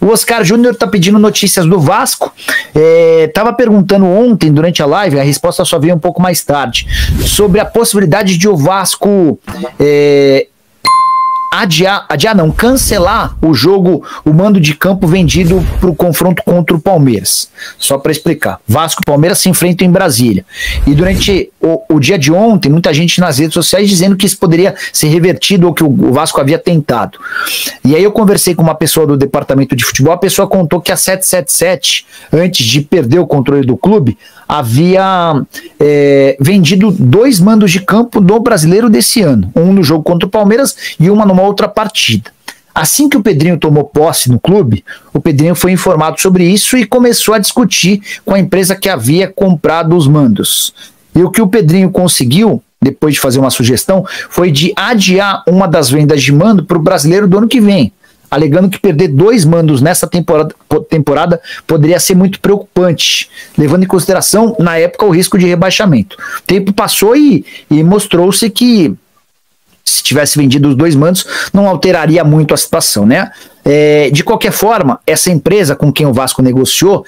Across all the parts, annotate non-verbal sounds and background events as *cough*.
O Oscar Júnior está pedindo notícias do Vasco. Estava é, perguntando ontem, durante a live, a resposta só veio um pouco mais tarde, sobre a possibilidade de o Vasco é, adiar, adiar não, cancelar o jogo, o mando de campo vendido para o confronto contra o Palmeiras. Só para explicar, Vasco e Palmeiras se enfrentam em Brasília. E durante o, o, dia de ontem, muita gente nas redes sociais dizendo que isso poderia ser revertido ou que o, o Vasco havia tentado. E aí eu conversei com uma pessoa do departamento de futebol, a pessoa contou que a 777, antes de perder o controle do clube, havia é, vendido dois mandos de campo do brasileiro desse ano, um no jogo contra o Palmeiras e uma no uma outra partida. Assim que o Pedrinho tomou posse no clube, o Pedrinho foi informado sobre isso e começou a discutir com a empresa que havia comprado os mandos. E o que o Pedrinho conseguiu, depois de fazer uma sugestão, foi de adiar uma das vendas de mando para o brasileiro do ano que vem, alegando que perder dois mandos nessa temporada, temporada, poderia ser muito preocupante, levando em consideração, na época, o risco de rebaixamento. O tempo passou e, e mostrou-se que se tivesse vendido os dois mandos, não alteraria muito a situação, né? É, de qualquer forma, essa empresa com quem o Vasco negociou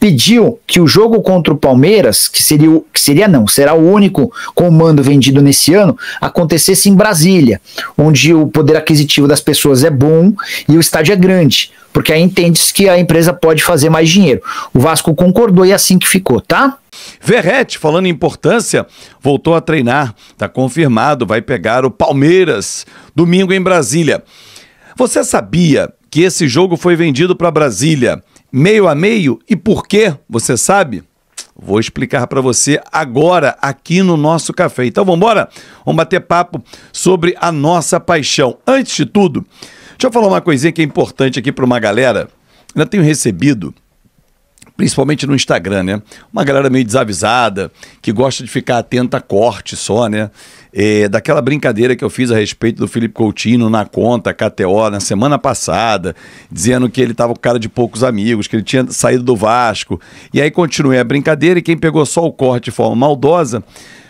pediu que o jogo contra o Palmeiras, que seria, o, que seria não, será o único comando vendido nesse ano, acontecesse em Brasília, onde o poder aquisitivo das pessoas é bom e o estádio é grande, porque aí entende-se que a empresa pode fazer mais dinheiro. O Vasco concordou e é assim que ficou, tá? Verrete, falando em importância, voltou a treinar, tá confirmado, vai pegar o Palmeiras domingo em Brasília. Você sabia que esse jogo foi vendido para Brasília meio a meio e por quê? Você sabe? Vou explicar para você agora aqui no nosso café. Então vamos embora? Vamos bater papo sobre a nossa paixão. Antes de tudo, deixa eu falar uma coisinha que é importante aqui para uma galera. Ainda tenho recebido principalmente no Instagram, né? Uma galera meio desavisada, que gosta de ficar atenta a corte só, né? É, daquela brincadeira que eu fiz a respeito do Felipe Coutinho na conta KTO na semana passada, dizendo que ele estava com cara de poucos amigos, que ele tinha saído do Vasco. E aí continuei a brincadeira e quem pegou só o corte de forma maldosa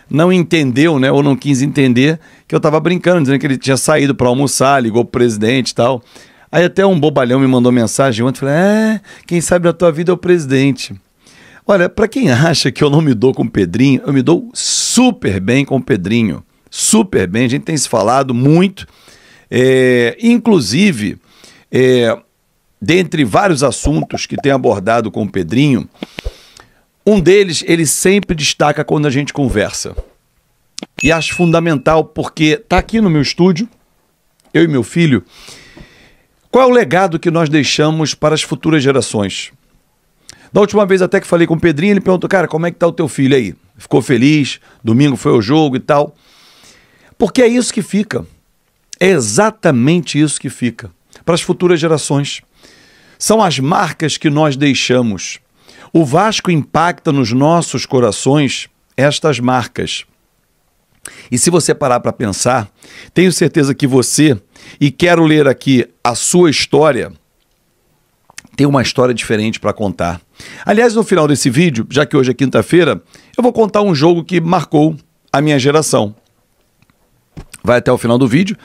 não entendeu, né, ou não quis entender que eu estava brincando, dizendo que ele tinha saído para almoçar, ligou pro presidente e tal. Aí até um bobalhão me mandou mensagem ontem, falei, "É, quem sabe a tua vida é o presidente". Olha, para quem acha que eu não me dou com o Pedrinho, eu me dou super bem com o Pedrinho. Super bem, a gente tem se falado muito. É, inclusive, é, dentre vários assuntos que tem abordado com o Pedrinho, um deles ele sempre destaca quando a gente conversa. E acho fundamental porque tá aqui no meu estúdio, eu e meu filho, qual é o legado que nós deixamos para as futuras gerações? Da última vez até que falei com o Pedrinho, ele perguntou, cara, como é que tá o teu filho aí? Ficou feliz? Domingo foi ao jogo e tal. Porque é isso que fica. É exatamente isso que fica para as futuras gerações. São as marcas que nós deixamos. O Vasco impacta nos nossos corações estas marcas. E se você parar para pensar, tenho certeza que você, e quero ler aqui a sua história, tem uma história diferente para contar. Aliás, no final desse vídeo, já que hoje é quinta-feira, eu vou contar um jogo que marcou a minha geração. Vai até o final do vídeo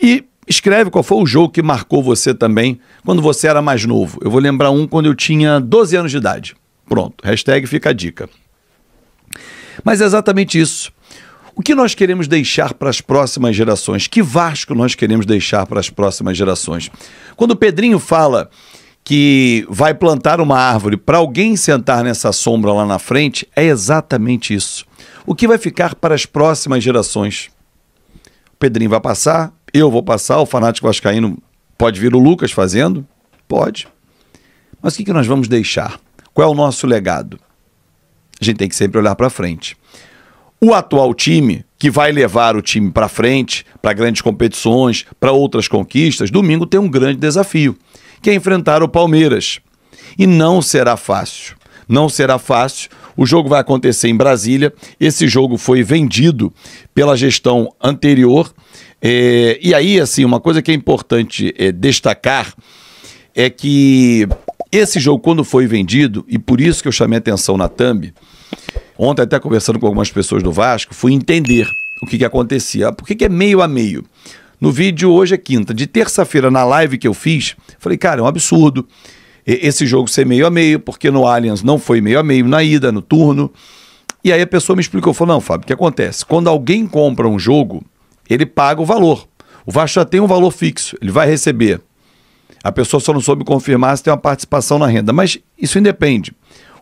e escreve qual foi o jogo que marcou você também quando você era mais novo. Eu vou lembrar um quando eu tinha 12 anos de idade. Pronto, hashtag fica a dica. Mas é exatamente isso. O que nós queremos deixar para as próximas gerações? Que Vasco nós queremos deixar para as próximas gerações? Quando o Pedrinho fala que vai plantar uma árvore para alguém sentar nessa sombra lá na frente, é exatamente isso. O que vai ficar para as próximas gerações? O Pedrinho vai passar, eu vou passar, o fanático vascaíno pode vir o Lucas fazendo? Pode. Mas o que, nós vamos deixar? Qual é o nosso legado? A gente tem que sempre olhar para frente. O atual time, que vai levar o time para frente, para grandes competições, para outras conquistas, domingo tem um grande desafio, que é enfrentar o Palmeiras. E não será fácil. Não será fácil. O jogo vai acontecer em Brasília. Esse jogo foi vendido pela gestão anterior. É, e aí, assim, uma coisa que é importante é, destacar é que esse jogo, quando foi vendido, e por isso que eu chamei atenção na Thumb, Ontem, até conversando com algumas pessoas do Vasco, fui entender o que, que acontecia. Por que, que é meio a meio? No vídeo hoje é quinta. De terça-feira, na live que eu fiz, falei, cara, é um absurdo esse jogo ser meio a meio, porque no Allianz não foi meio a meio, na ida, no turno. E aí a pessoa me explicou, falou, não, Fábio, o que acontece? Quando alguém compra um jogo, ele paga o valor. O Vasco já tem um valor fixo, ele vai receber. A pessoa só não soube confirmar se tem uma participação na renda, mas isso independe.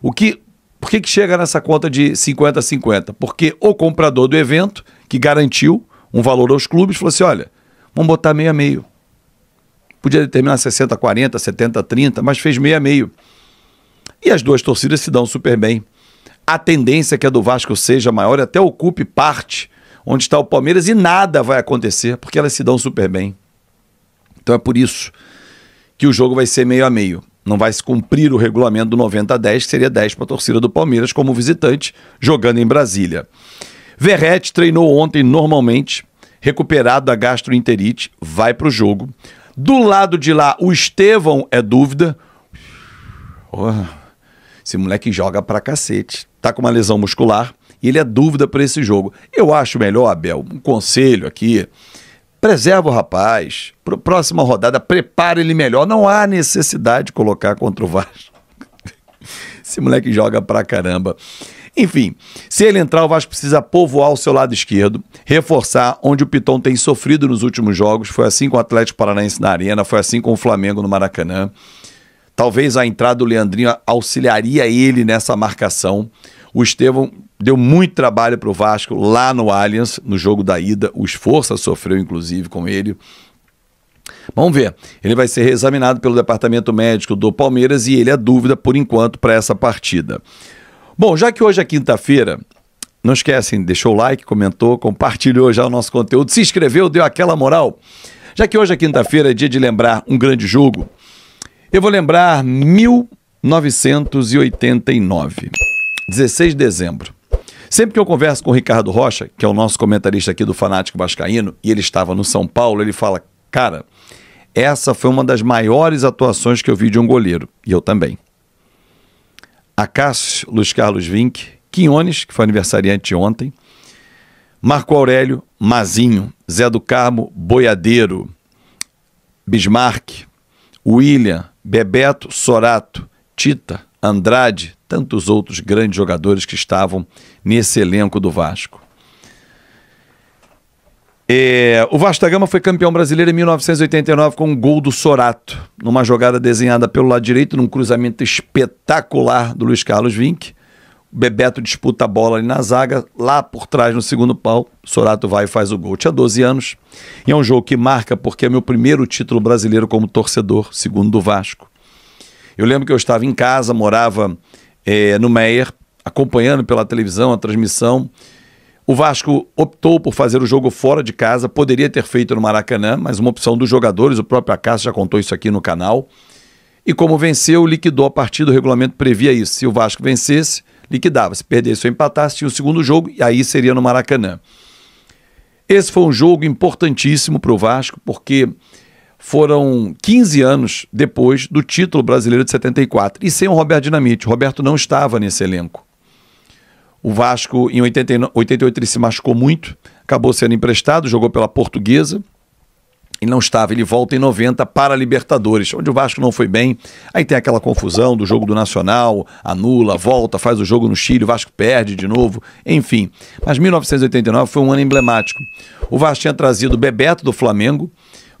O que por que, que chega nessa conta de 50-50? Porque o comprador do evento, que garantiu um valor aos clubes, falou assim: olha, vamos botar meio a meio. Podia determinar 60-40, 70-30, mas fez meio a meio. E as duas torcidas se dão super bem. A tendência é que a do Vasco seja maior, até ocupe parte onde está o Palmeiras e nada vai acontecer, porque elas se dão super bem. Então é por isso que o jogo vai ser meio a meio não vai se cumprir o regulamento do 90 a 10, que seria 10 para a torcida do Palmeiras como visitante, jogando em Brasília. Verrete treinou ontem normalmente, recuperado da gastroenterite, vai para o jogo. Do lado de lá, o Estevão é dúvida. Oh, esse moleque joga pra cacete. Tá com uma lesão muscular e ele é dúvida para esse jogo. Eu acho melhor, Abel, um conselho aqui Preserva o rapaz. Para próxima rodada, prepare ele melhor. Não há necessidade de colocar contra o Vasco. *laughs* Esse moleque joga pra caramba. Enfim, se ele entrar, o Vasco precisa povoar o seu lado esquerdo, reforçar onde o Piton tem sofrido nos últimos jogos. Foi assim com o Atlético Paranaense na Arena, foi assim com o Flamengo no Maracanã. Talvez a entrada do Leandrinho auxiliaria ele nessa marcação. O Estevão Deu muito trabalho para o Vasco lá no Allianz, no jogo da ida. O Esforça sofreu, inclusive, com ele. Vamos ver. Ele vai ser reexaminado pelo departamento médico do Palmeiras e ele é dúvida, por enquanto, para essa partida. Bom, já que hoje é quinta-feira, não esquecem, deixou o like, comentou, compartilhou já o nosso conteúdo, se inscreveu, deu aquela moral. Já que hoje é quinta-feira, é dia de lembrar um grande jogo, eu vou lembrar 1989, 16 de dezembro. Sempre que eu converso com o Ricardo Rocha, que é o nosso comentarista aqui do Fanático Vascaíno, e ele estava no São Paulo, ele fala: Cara, essa foi uma das maiores atuações que eu vi de um goleiro, e eu também. Acácio, Luiz Carlos Vinck, Quinones, que foi aniversariante ontem, Marco Aurélio, Mazinho, Zé do Carmo, Boiadeiro, Bismarck, William, Bebeto, Sorato, Tita, Andrade, tantos outros grandes jogadores que estavam nesse elenco do Vasco. É, o Vasco da Gama foi campeão brasileiro em 1989 com um gol do Sorato, numa jogada desenhada pelo lado direito, num cruzamento espetacular do Luiz Carlos Vinck. O Bebeto disputa a bola ali na zaga, lá por trás no segundo pau, Sorato vai e faz o gol. Tinha 12 anos e é um jogo que marca porque é meu primeiro título brasileiro como torcedor, segundo do Vasco. Eu lembro que eu estava em casa, morava é, no Meier, acompanhando pela televisão a transmissão. O Vasco optou por fazer o jogo fora de casa, poderia ter feito no Maracanã, mas uma opção dos jogadores, o próprio Acácio já contou isso aqui no canal. E como venceu, liquidou a partida, o regulamento previa isso. Se o Vasco vencesse, liquidava. Se perdesse ou empatasse, tinha o segundo jogo e aí seria no Maracanã. Esse foi um jogo importantíssimo para o Vasco, porque foram 15 anos depois do título brasileiro de 74 e sem o Roberto Dinamite. O Roberto não estava nesse elenco. O Vasco, em 89, 88, ele se machucou muito, acabou sendo emprestado, jogou pela Portuguesa. E não estava, ele volta em 90 para a Libertadores, onde o Vasco não foi bem. Aí tem aquela confusão do jogo do Nacional, anula, volta, faz o jogo no Chile, o Vasco perde de novo, enfim. Mas 1989 foi um ano emblemático. O Vasco tinha trazido Bebeto do Flamengo,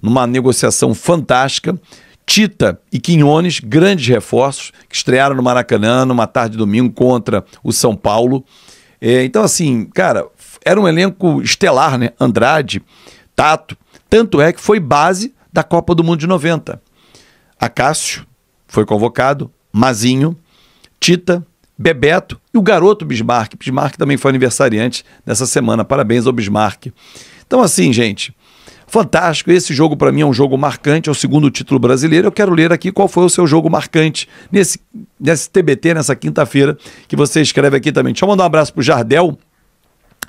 numa negociação fantástica, Tita e Quinones, grandes reforços, que estrearam no Maracanã numa tarde de domingo contra o São Paulo. É, então, assim, cara, era um elenco estelar, né? Andrade, Tato. Tanto é que foi base da Copa do Mundo de 90. Acácio foi convocado, Mazinho, Tita, Bebeto e o garoto Bismarck. Bismarck também foi aniversariante nessa semana. Parabéns ao Bismarck. Então, assim, gente, Fantástico, esse jogo para mim é um jogo marcante, é o segundo título brasileiro. Eu quero ler aqui qual foi o seu jogo marcante nesse, nesse TBT, nessa quinta-feira, que você escreve aqui também. Deixa eu mandar um abraço pro Jardel,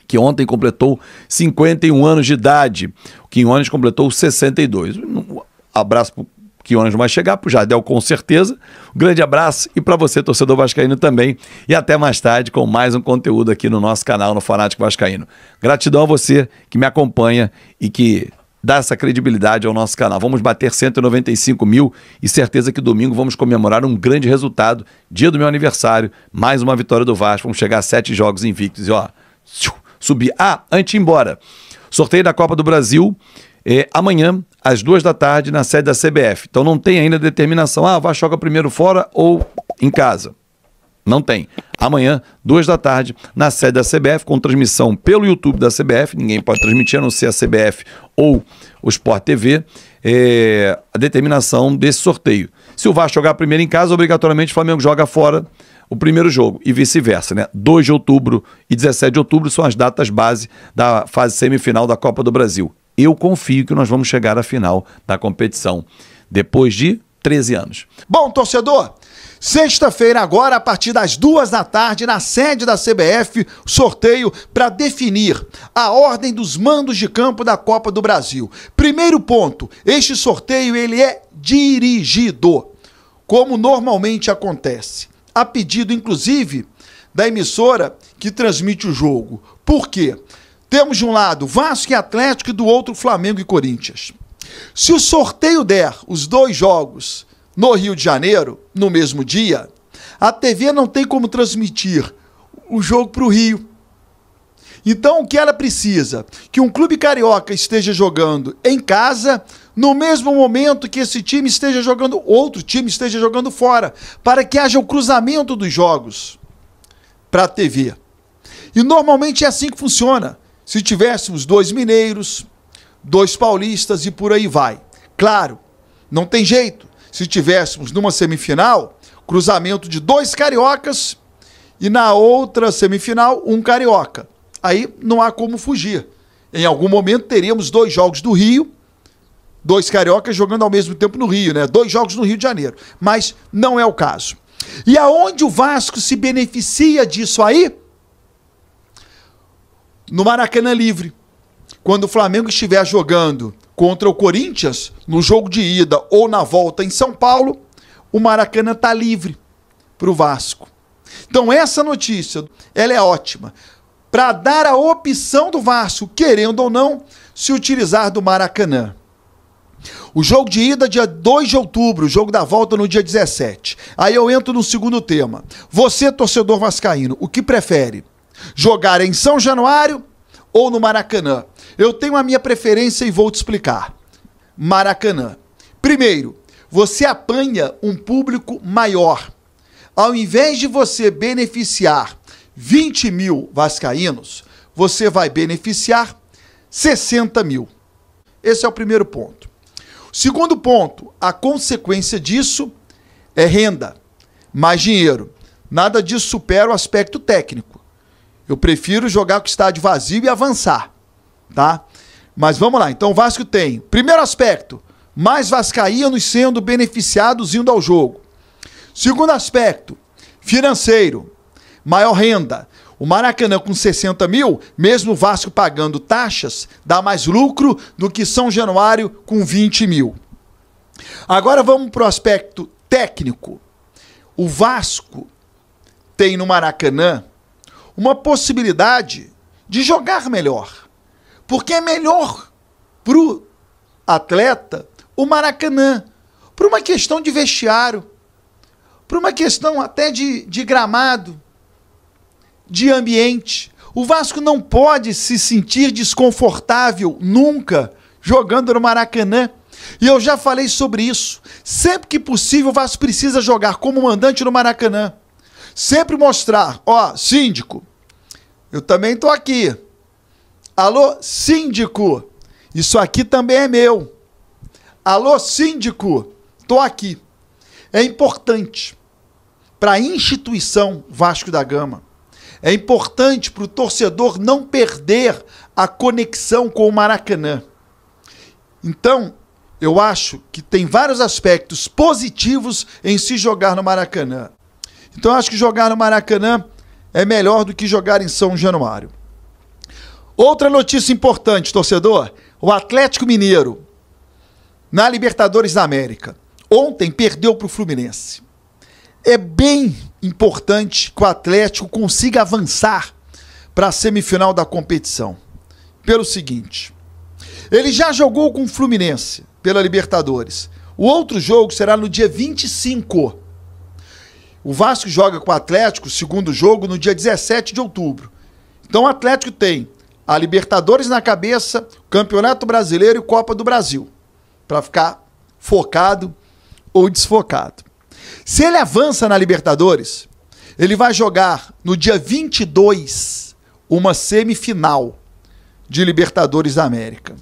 que ontem completou 51 anos de idade. O Quinhones completou 62. Um abraço que Quinones vai chegar, pro Jardel com certeza. Um grande abraço e para você, torcedor vascaíno também. E até mais tarde com mais um conteúdo aqui no nosso canal, no Fanático Vascaíno. Gratidão a você que me acompanha e que dar essa credibilidade ao nosso canal. Vamos bater 195 mil e certeza que domingo vamos comemorar um grande resultado. Dia do meu aniversário, mais uma vitória do Vasco. Vamos chegar a sete jogos invictos e ó, subir. Ah, antes de ir embora, sorteio da Copa do Brasil é, amanhã, às duas da tarde, na sede da CBF. Então não tem ainda determinação. Ah, o Vasco joga primeiro fora ou em casa. Não tem. Amanhã, duas da tarde, na sede da CBF, com transmissão pelo YouTube da CBF. Ninguém pode transmitir, a não ser a CBF ou o Sport TV, é, a determinação desse sorteio. Se o Vasco jogar primeiro em casa, obrigatoriamente o Flamengo joga fora o primeiro jogo e vice-versa, né? 2 de outubro e 17 de outubro são as datas base da fase semifinal da Copa do Brasil. Eu confio que nós vamos chegar à final da competição depois de 13 anos. Bom, torcedor, Sexta-feira, agora, a partir das duas da tarde, na sede da CBF, sorteio para definir a ordem dos mandos de campo da Copa do Brasil. Primeiro ponto: este sorteio ele é dirigido, como normalmente acontece, a pedido, inclusive, da emissora que transmite o jogo. Por quê? Temos de um lado Vasco e Atlético e do outro Flamengo e Corinthians. Se o sorteio der os dois jogos no Rio de Janeiro, no mesmo dia, a TV não tem como transmitir o jogo para o Rio. Então, o que ela precisa? Que um clube carioca esteja jogando em casa, no mesmo momento que esse time esteja jogando, outro time esteja jogando fora, para que haja o cruzamento dos jogos para a TV. E normalmente é assim que funciona. Se tivéssemos dois mineiros, dois paulistas e por aí vai. Claro, não tem jeito se tivéssemos numa semifinal, cruzamento de dois cariocas e na outra semifinal um carioca. Aí não há como fugir. Em algum momento teríamos dois jogos do Rio, dois cariocas jogando ao mesmo tempo no Rio, né? Dois jogos no Rio de Janeiro, mas não é o caso. E aonde o Vasco se beneficia disso aí? No Maracanã Livre. Quando o Flamengo estiver jogando contra o Corinthians, no jogo de ida ou na volta em São Paulo, o Maracanã está livre para o Vasco. Então essa notícia, ela é ótima para dar a opção do Vasco, querendo ou não, se utilizar do Maracanã. O jogo de ida, dia 2 de outubro, o jogo da volta no dia 17. Aí eu entro no segundo tema. Você, torcedor vascaíno, o que prefere? Jogar em São Januário ou no Maracanã? Eu tenho a minha preferência e vou te explicar. Maracanã. Primeiro, você apanha um público maior. Ao invés de você beneficiar 20 mil vascaínos, você vai beneficiar 60 mil. Esse é o primeiro ponto. Segundo ponto, a consequência disso é renda, mais dinheiro. Nada disso supera o aspecto técnico. Eu prefiro jogar com o estádio vazio e avançar, tá? Mas vamos lá. Então o Vasco tem, primeiro aspecto, mais vascaínos sendo beneficiados indo ao jogo. Segundo aspecto, financeiro, maior renda. O Maracanã com 60 mil, mesmo o Vasco pagando taxas, dá mais lucro do que São Januário com 20 mil. Agora vamos para o aspecto técnico. O Vasco tem no Maracanã uma possibilidade de jogar melhor. Porque é melhor para o atleta o Maracanã, por uma questão de vestiário, por uma questão até de, de gramado, de ambiente. O Vasco não pode se sentir desconfortável nunca jogando no Maracanã. E eu já falei sobre isso. Sempre que possível, o Vasco precisa jogar como mandante no Maracanã. Sempre mostrar, ó, síndico, eu também tô aqui. Alô, síndico, isso aqui também é meu. Alô, síndico, tô aqui. É importante para a instituição Vasco da Gama. É importante para o torcedor não perder a conexão com o Maracanã. Então, eu acho que tem vários aspectos positivos em se jogar no Maracanã. Então acho que jogar no Maracanã é melhor do que jogar em São Januário. Outra notícia importante, torcedor: o Atlético Mineiro na Libertadores da América. Ontem perdeu para o Fluminense. É bem importante que o Atlético consiga avançar para a semifinal da competição. Pelo seguinte: ele já jogou com o Fluminense pela Libertadores. O outro jogo será no dia 25 o Vasco joga com o Atlético, segundo jogo, no dia 17 de outubro. Então o Atlético tem a Libertadores na cabeça, Campeonato Brasileiro e Copa do Brasil. Para ficar focado ou desfocado. Se ele avança na Libertadores, ele vai jogar no dia 22 uma semifinal de Libertadores da América.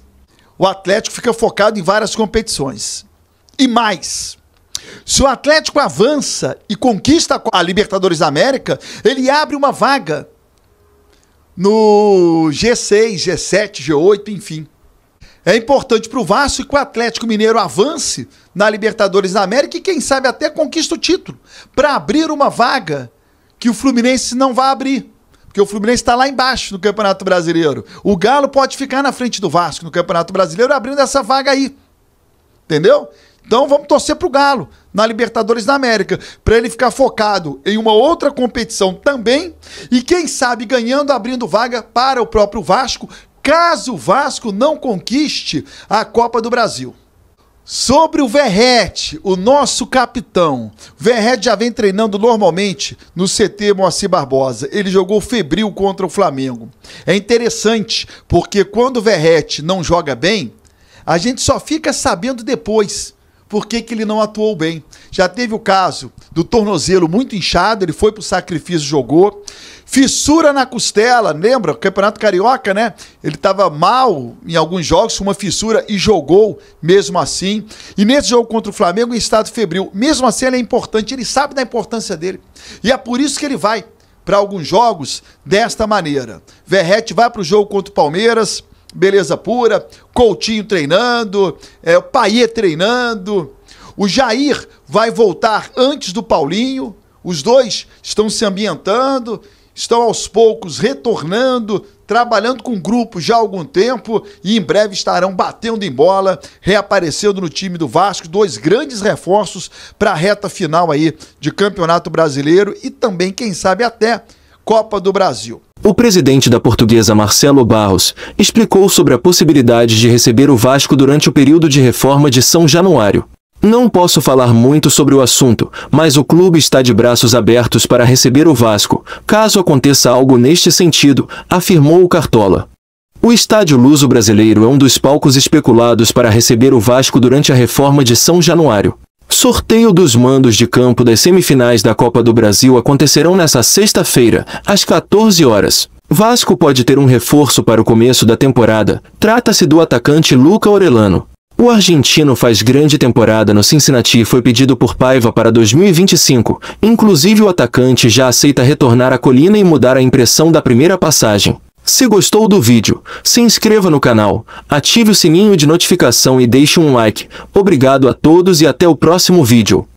O Atlético fica focado em várias competições. E mais, se o Atlético avança e conquista a Libertadores da América, ele abre uma vaga no G6, G7, G8, enfim. É importante para o Vasco que o Atlético Mineiro avance na Libertadores da América e, quem sabe, até conquista o título para abrir uma vaga que o Fluminense não vai abrir. Porque o Fluminense está lá embaixo no Campeonato Brasileiro. O Galo pode ficar na frente do Vasco no Campeonato Brasileiro abrindo essa vaga aí. Entendeu? Então vamos torcer pro Galo na Libertadores da América, para ele ficar focado em uma outra competição também e quem sabe ganhando abrindo vaga para o próprio Vasco, caso o Vasco não conquiste a Copa do Brasil. Sobre o Verrete, o nosso capitão. O Verrete já vem treinando normalmente no CT Moacir Barbosa. Ele jogou febril contra o Flamengo. É interessante, porque quando o Verrete não joga bem, a gente só fica sabendo depois por que, que ele não atuou bem. Já teve o caso do tornozelo muito inchado, ele foi para o sacrifício, jogou. Fissura na costela, lembra? O Campeonato Carioca, né? Ele estava mal em alguns jogos, uma fissura e jogou mesmo assim. E nesse jogo contra o Flamengo, em estado febril, mesmo assim ele é importante, ele sabe da importância dele. E é por isso que ele vai para alguns jogos desta maneira. Verrete vai para o jogo contra o Palmeiras, beleza pura, Coutinho treinando, é, o Paier treinando, o Jair vai voltar antes do Paulinho, os dois estão se ambientando, estão aos poucos retornando, trabalhando com o grupo já há algum tempo e em breve estarão batendo em bola, reaparecendo no time do Vasco, dois grandes reforços para a reta final aí de Campeonato Brasileiro e também, quem sabe, até Copa do Brasil. O presidente da portuguesa Marcelo Barros explicou sobre a possibilidade de receber o Vasco durante o período de reforma de São Januário. Não posso falar muito sobre o assunto, mas o clube está de braços abertos para receber o Vasco, caso aconteça algo neste sentido, afirmou o Cartola. O estádio luso brasileiro é um dos palcos especulados para receber o Vasco durante a reforma de São Januário. Sorteio dos mandos de campo das semifinais da Copa do Brasil acontecerão nesta sexta-feira, às 14 horas. Vasco pode ter um reforço para o começo da temporada. Trata-se do atacante Luca Orelano. O argentino faz grande temporada no Cincinnati e foi pedido por Paiva para 2025. Inclusive o atacante já aceita retornar à colina e mudar a impressão da primeira passagem. Se gostou do vídeo, se inscreva no canal, ative o sininho de notificação e deixe um like. Obrigado a todos e até o próximo vídeo.